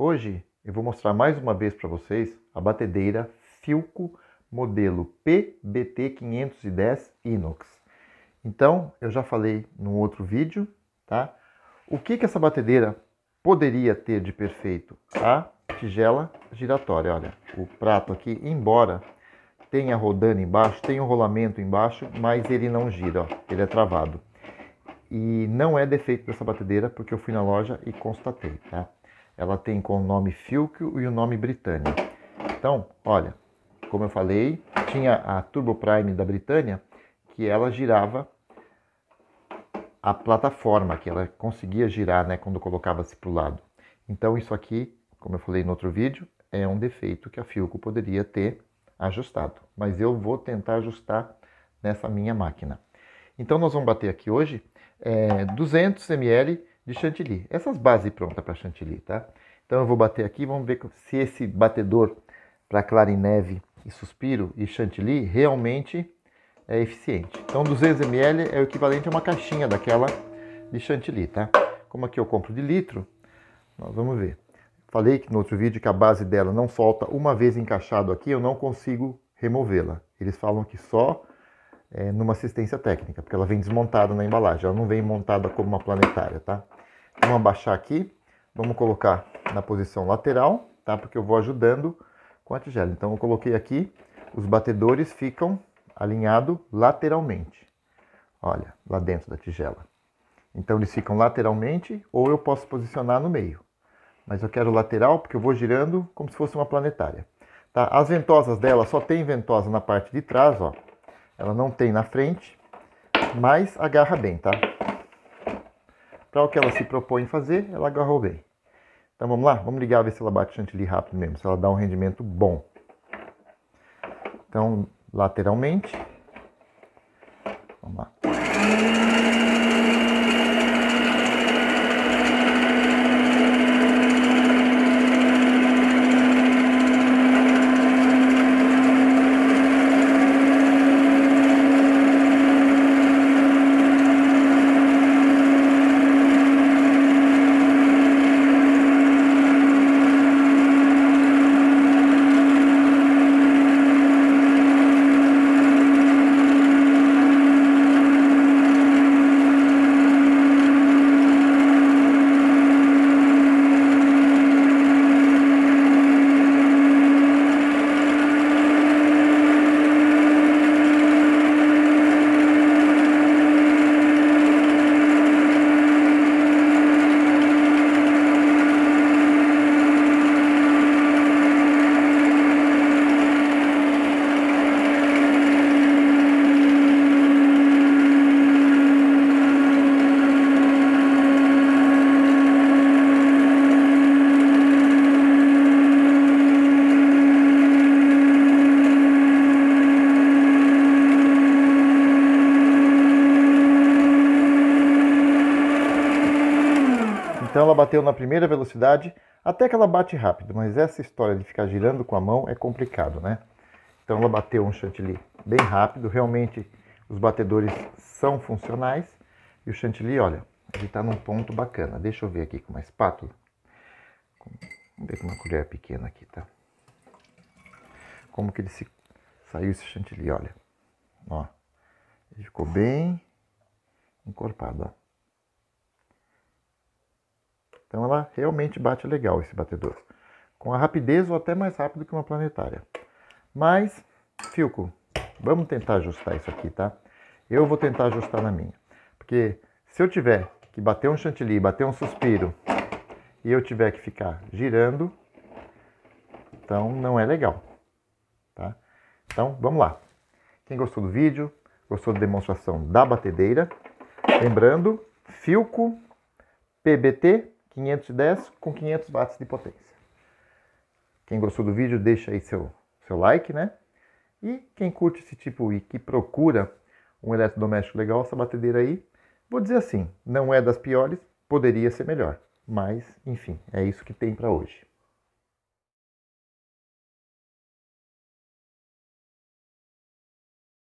Hoje eu vou mostrar mais uma vez para vocês a batedeira Filco modelo PBT510 Inox. Então, eu já falei num outro vídeo, tá? O que que essa batedeira poderia ter de perfeito? A tigela giratória, olha, o prato aqui, embora tenha rodando embaixo, tem um rolamento embaixo, mas ele não gira, ó, ele é travado. E não é defeito dessa batedeira, porque eu fui na loja e constatei, tá? ela tem com o nome Filkio e o nome Britânia. Então, olha, como eu falei, tinha a Turbo Prime da Britânia, que ela girava a plataforma, que ela conseguia girar né, quando colocava-se para o lado. Então, isso aqui, como eu falei no outro vídeo, é um defeito que a Filco poderia ter ajustado. Mas eu vou tentar ajustar nessa minha máquina. Então, nós vamos bater aqui hoje é, 200 ml de chantilly. Essas bases prontas para chantilly, tá? Então eu vou bater aqui, vamos ver se esse batedor para clara em neve e suspiro e chantilly realmente é eficiente. Então 200 ml é o equivalente a uma caixinha daquela de chantilly, tá? Como aqui eu compro de litro, nós vamos ver. Falei que no outro vídeo que a base dela não solta uma vez encaixado aqui, eu não consigo removê-la. Eles falam que só é, numa assistência técnica, porque ela vem desmontada na embalagem, ela não vem montada como uma planetária, tá? Vamos abaixar aqui. Vamos colocar na posição lateral, tá? Porque eu vou ajudando com a tigela. Então, eu coloquei aqui, os batedores ficam alinhados lateralmente. Olha, lá dentro da tigela. Então, eles ficam lateralmente ou eu posso posicionar no meio. Mas eu quero lateral porque eu vou girando como se fosse uma planetária. Tá? As ventosas dela só tem ventosa na parte de trás, ó. Ela não tem na frente, mas agarra bem, tá? para o que ela se propõe fazer, ela agarrou bem. Então vamos lá, vamos ligar ver se ela bate chantilly rápido mesmo, se ela dá um rendimento bom. Então, lateralmente. Vamos lá. Então ela bateu na primeira velocidade, até que ela bate rápido, mas essa história de ficar girando com a mão é complicado, né? Então ela bateu um chantilly bem rápido, realmente os batedores são funcionais. E o chantilly, olha, ele está num ponto bacana. Deixa eu ver aqui com uma espátula. Vamos ver com uma colher pequena aqui, tá? Como que ele se... saiu esse chantilly, olha. Ó, ele ficou bem encorpado, ó. Então ela realmente bate legal esse batedor. Com a rapidez ou até mais rápido que uma planetária. Mas, Filco, vamos tentar ajustar isso aqui, tá? Eu vou tentar ajustar na minha. Porque se eu tiver que bater um chantilly, bater um suspiro e eu tiver que ficar girando, então não é legal, tá? Então vamos lá. Quem gostou do vídeo, gostou da demonstração da batedeira, lembrando, Filco PBT 510 com 500 watts de potência. Quem gostou do vídeo, deixa aí seu, seu like, né? E quem curte esse tipo e que procura um eletrodoméstico legal, essa batedeira aí, vou dizer assim, não é das piores, poderia ser melhor. Mas, enfim, é isso que tem para hoje.